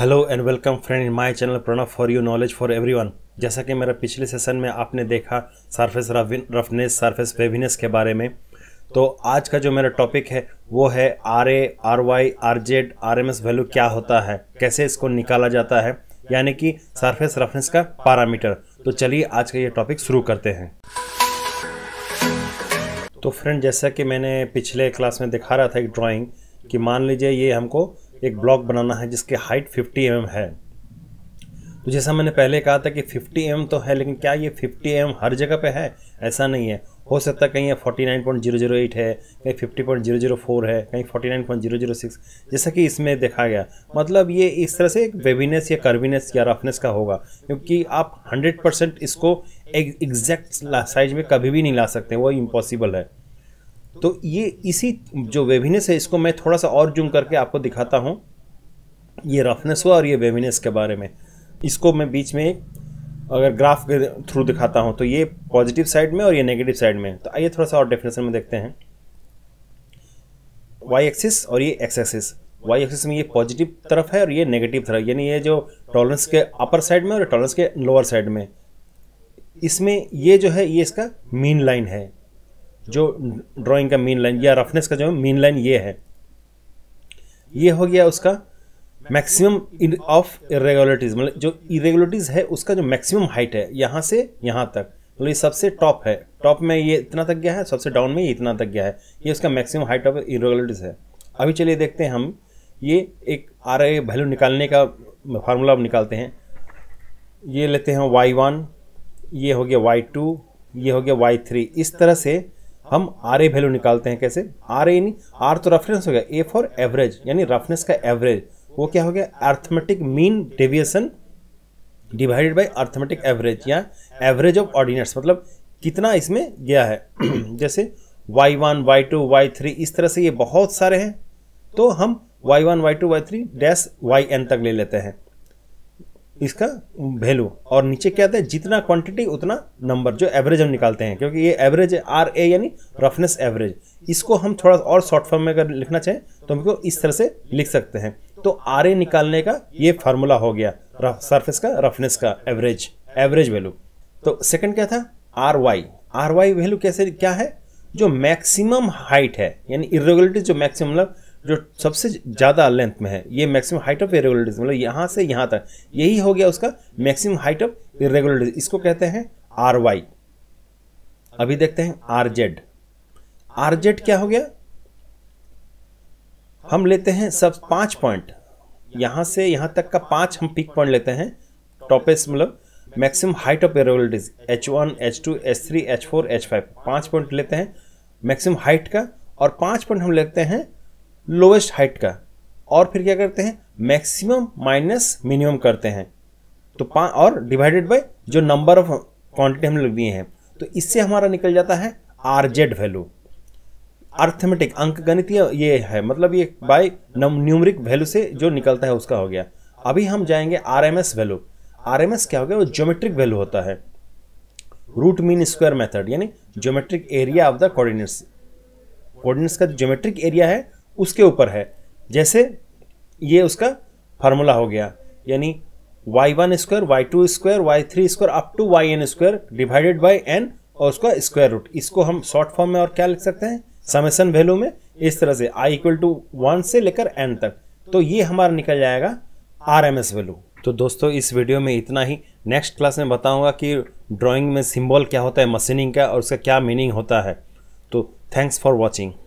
hello and welcome friend in my channel Pranav for you knowledge for everyone जैसा कि मेरा पिछले सेशन में आपने देखा सरफेस रफनेस सरफेस वेविनेस के बारे में तो आज का जो मेरा टॉपिक है वो है R A R Y R Z R M S value क्या होता है कैसे इसको निकाला जाता है यानी कि सरफेस रफनेस का पैरामीटर तो चलिए आज का ये टॉपिक शुरू करते हैं तो फ्रेंड जैसा कि मैंने पिछले क्लास में दिखा रहा था एक ड्राइंग कि मान लीजिए ये हमको एक ब्लॉक बनाना है जिसकी हाइट 50 एम mm है तो जैसा मैंने पहले कहा था कि 50 एम mm तो है लेकिन क्या ये 50 एम mm हर जगह पे है ऐसा नहीं है हो सकता है कहीं ये 49.008 है कहीं 50.004 है कहीं 49.006 जैसा कि इसमें देखा गया मतलब ये इस तरह से एक वेबिनेस या कर्वीनेस या रफनेस का होगा क्योंकि आप 100% इसको एग्जैक्ट साइज में कभी भी नहीं ला सकते वो इम्पॉसिबल है तो ये इसी जो वेविनेस है इसको मैं थोड़ा सा और जूम करके आपको दिखाता हूँ ये रफनेस हुआ और ये वेविनेस के बारे में इसको मैं बीच में अगर ग्राफ के थ्रू दिखाता हूँ तो ये पॉजिटिव साइड में और ये नेगेटिव साइड में तो आइए थोड़ा सा और डेफिनेशन में देखते हैं वाई एक्सिस और ये एक्स एक्सिस वाई एक्सिस में ये पॉजिटिव तरफ है और ये नेगेटिव तरफ यानी ये जो टॉलरेंस के अपर साइड में और टॉलरेंस के लोअर साइड में इसमें ये जो है ये इसका मीन लाइन है जो ड्राइंग का मीन लाइन या रफनेस का जो मीन लाइन ये है ये हो गया उसका मैक्सिमम ऑफ इरेगुलरिटीज मतलब जो इरेगुलरिटीज है उसका जो मैक्सिमम हाइट है यहाँ से यहाँ तक मतलब ये सबसे टॉप है टॉप में ये इतना तक गया है सबसे डाउन में ये इतना तक गया है ये उसका मैक्सिमम हाइट ऑफ इरेगुलरिटीज है अभी चलिए देखते हैं हम ये एक आर आई वैल्यू निकालने का फार्मूला अब निकालते हैं ये लेते हैं वाई वन ये हो गया वाई टू ये हो गया वाई थ्री इस तरह से हम आर ए वैल्यू निकालते हैं कैसे आर ए यानी आर तो रफनेस हो गया ए फॉर एवरेज यानी रफनेस का एवरेज वो क्या हो गया arithmetic mean deviation divided by arithmetic average या एवरेज ऑफ ऑर्डिनेट्स मतलब कितना इसमें गया है जैसे Y one Y two Y three इस तरह से ये बहुत सारे हैं तो हम Y one Y two Y three dash Y N तक ले लेते हैं इसका वैल्यू और नीचे क्या आता है जितना क्वांटिटी उतना नंबर जो एवरेज हम निकालते हैं क्योंकि ये एवरेज है आर ए यानी रफनेस एवरेज इसको हम थोड़ा और शॉर्ट फॉर्म में अगर लिखना चाहें तो हमको इस तरह से लिख सकते हैं तो आर ए निकालने का ये फार्मूला हो गया सरफेस का रफनेस का एवरेज एवरेज वैल्यू तो सेकेंड क्या था R Y R Y value कैसे क्या है जो मैक्सिमम हाइट है यानी इरेगुलरिटी जो मैक्सिमम मतलब जो सबसे ज़्यादा लेंथ में है ये मैक्सिमम हाइट ऑफ इरेगुलरिटीज मतलब यहाँ से यहाँ तक यही हो गया उसका मैक्सिमम हाइट ऑफ इरेगुलरिटीज इसको कहते हैं आर वाई अभी देखते हैं आर जेड आर जेड क्या हो गया हम लेते हैं सब पांच पॉइंट यहाँ से यहाँ तक का पांच हम पिक पॉइंट लेते हैं टॉपेस्ट मतलब maximum height of irregularities H one H two H three H four H five पाँच पॉइंट लेते हैं मैक्सिमम हाइट का और पाँच पॉइंट हम लेते हैं लोवेस्ट हाइट का और फिर क्या करते हैं मैक्सिमम माइनस मिनिमम करते हैं तो पाँच और डिवाइडेड बाय जो नंबर ऑफ क्वांटिटी हमने लग दिए हैं तो इससे हमारा निकल जाता है आर जेड वैल्यू अर्थमेटिक अंक गणित ये है मतलब ये बाय न्यूमरिक वैल्यू से जो निकलता है उसका हो गया अभी हम जाएंगे R M S value R M S क्या हो गया वो ज्योमेट्रिक वैल्यू होता है रूट मीन स्क्वायर मेथड यानी geometric area of the coordinates coordinates का ज्योमेट्रिक एरिया है उसके ऊपर है जैसे ये उसका फार्मूला हो गया यानी Y one square Y two square Y three square up to Y N square divided by N और उसका स्क्वायर रूट इसको हम शॉर्ट फॉर्म में और क्या लिख सकते हैं समेसन वैल्यू में इस तरह से आई इक्वल टू वन से लेकर एन तक तो ये हमारा निकल जाएगा आर एम एस वैल्यू तो दोस्तों इस वीडियो में इतना ही नेक्स्ट क्लास में बताऊंगा कि ड्राइंग में सिंबल क्या होता है मशीनिंग का और उसका क्या मीनिंग होता है तो थैंक्स फॉर वॉचिंग